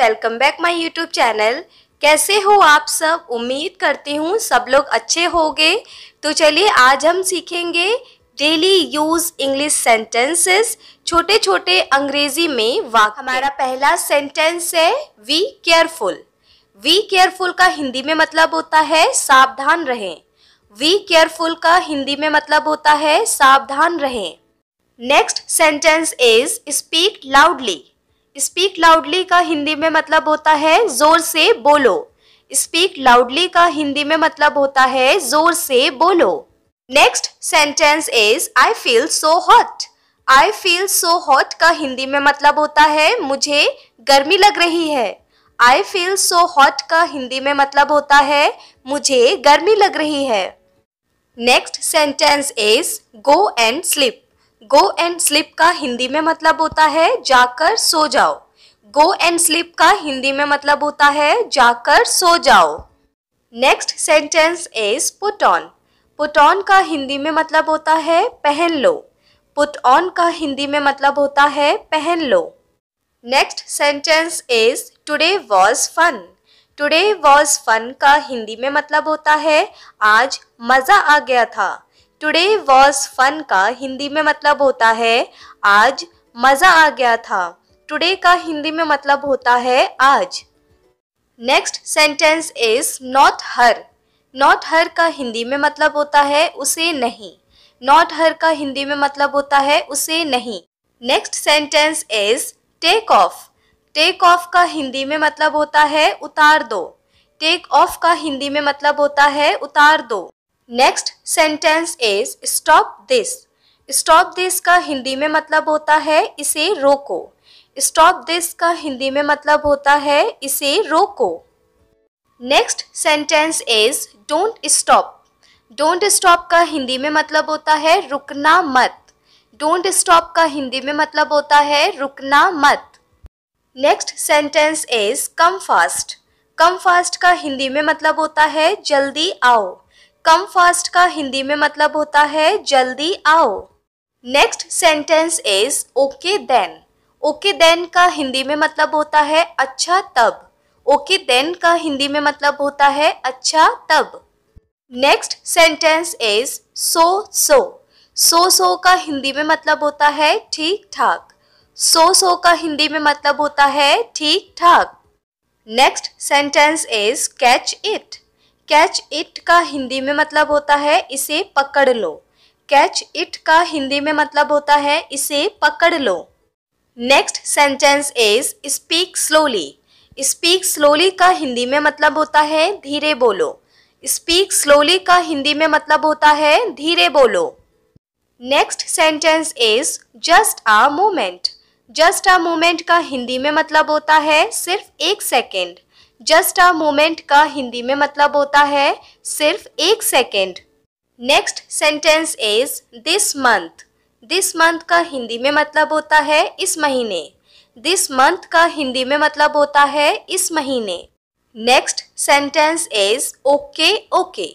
welcome back my YouTube channel कैसे हो आप सब उम्मीद करती हूँ सब लोग अच्छे होंगे तो चलिए आज हम सीखेंगे डेली यूज इंग्लिश सेंटेंसेस छोटे छोटे अंग्रेजी में वाक्य हमारा पहला सेंटेंस है वी केयरफुल वी केयरफुल का हिंदी में मतलब होता है सावधान रहें वी केयरफुल का हिंदी में मतलब होता है सावधान रहें next sentence is speak loudly speak loudly का हिंदी में मतलब होता है जोर से बोलो स्पीक लाउडली का हिंदी में मतलब होता है जोर से बोलो next sentence is I feel so hot I feel so hot का हिंदी में मतलब होता है मुझे गर्मी लग रही है आई फील सो हॉट का हिंदी में मतलब होता है मुझे गर्मी लग रही है next sentence is go and sleep go and sleep का हिंदी में मतलब होता है जाकर सो जाओ गो एंड स्लिप का हिंदी में मतलब होता है जाकर सो जाओ next sentence is put on put on का हिंदी में मतलब होता है पहन लो पुट ऑन का हिंदी में मतलब होता है पहन लो next sentence is today was fun today was fun का हिंदी में मतलब होता है आज मज़ा आ गया था टुडे वॉज फन का हिंदी में मतलब होता है आज मज़ा आ गया था टुडे का हिंदी में मतलब होता है आज next sentence is not her not her का हिंदी में मतलब होता है उसे नहीं नॉट हर का हिंदी में मतलब होता है उसे नहीं next sentence is take off take off का हिंदी में मतलब होता है उतार दो टेक ऑफ का हिंदी में मतलब होता है उतार दो next sentence is stop this stop this का हिंदी में मतलब होता है इसे रोको स्टॉप दिस का हिंदी में मतलब होता है इसे रोको next sentence is don't stop don't stop का हिंदी में मतलब होता है रुकना मत डोंट स्टॉप का हिंदी में मतलब होता है रुकना मत next sentence is come fast come fast का हिंदी में मतलब होता है जल्दी आओ कम फास्ट का हिंदी में मतलब होता है जल्दी आओ next sentence is okay then okay then का हिंदी में मतलब होता है अच्छा तब ओके okay, देन का हिंदी में मतलब होता है अच्छा तब next sentence is so so so so का हिंदी में मतलब होता है ठीक ठाक सो सो का हिंदी में मतलब होता है ठीक ठाक next sentence is catch it catch it का हिंदी में मतलब होता है इसे पकड़ लो कैच इट का हिंदी में मतलब होता है इसे पकड़ लो next sentence is speak slowly speak slowly का हिंदी में मतलब होता है धीरे बोलो स्पीक स्लोली का हिंदी में मतलब होता है धीरे बोलो next sentence is just a moment just a moment का हिंदी में मतलब होता है सिर्फ एक सेकेंड जस्ट अ मोमेंट का हिंदी में मतलब होता है सिर्फ एक second next sentence is this month this month का हिंदी में मतलब होता है इस महीने दिस मंथ का हिंदी में मतलब होता है इस महीने next sentence is okay okay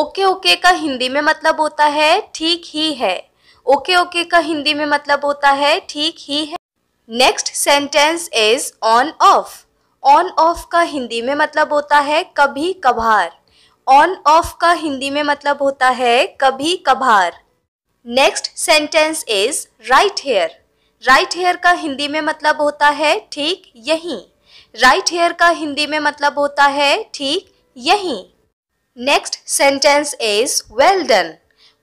okay okay का हिंदी में मतलब होता है ठीक ही है ओके okay, ओके okay का हिंदी में मतलब होता है ठीक ही है next sentence is on off on off का हिंदी में मतलब होता है कभी कभार ऑन ऑफ का हिंदी में मतलब होता है कभी कभार next sentence is right here right here का हिंदी में मतलब होता है ठीक यहीं राइट हेयर का हिंदी में मतलब होता है ठीक यहीं next sentence is well done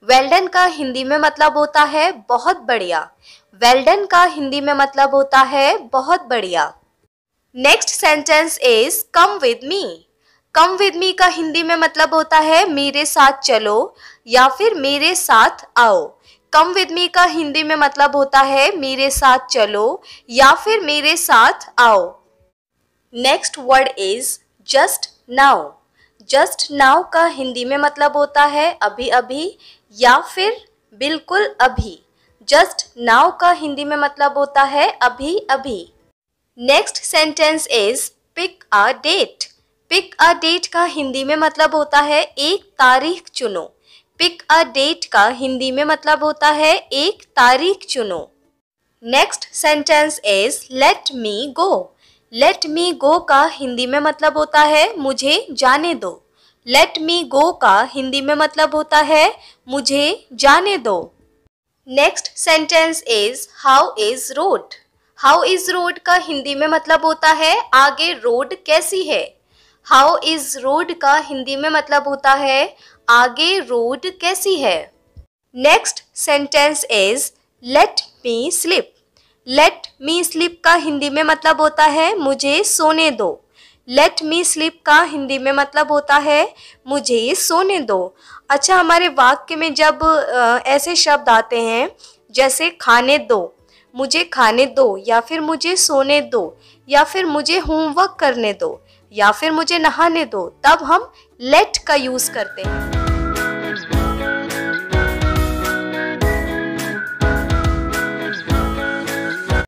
well done का हिंदी में मतलब होता है बहुत बढ़िया वेल्डन का हिंदी में मतलब होता है बहुत बढ़िया next sentence is come with me come with me का हिंदी में मतलब होता है मेरे साथ चलो या फिर मेरे साथ आओ कम विद मी का हिंदी में मतलब होता है मेरे साथ चलो या फिर मेरे साथ आओ next word is just now just now का हिंदी में मतलब होता है अभी अभी या फिर बिल्कुल अभी जस्ट नाउ का हिंदी में मतलब होता है अभी अभी next sentence is pick a date pick a date का हिंदी में मतलब होता है एक तारीख चुनो पिक अ डेट का हिंदी में मतलब होता है एक तारीख चुनो next sentence is let me go let me go का हिंदी में मतलब होता है मुझे जाने दो लेट मी गो का हिंदी में मतलब होता है मुझे जाने दो next sentence is how is road how is road का हिंदी में मतलब होता है आगे रोड कैसी है हाउ इज रोड का हिंदी में मतलब होता है आगे रोड कैसी है next sentence is let me sleep let me sleep का हिंदी में मतलब होता है मुझे सोने दो लेट मी स्लिप का हिंदी में मतलब होता है मुझे सोने दो अच्छा हमारे वाक्य में जब ऐसे शब्द आते हैं जैसे खाने दो मुझे खाने दो या फिर मुझे सोने दो या फिर मुझे होमवर्क करने दो या फिर मुझे नहाने दो तब हम लेट का यूज़ करते हैं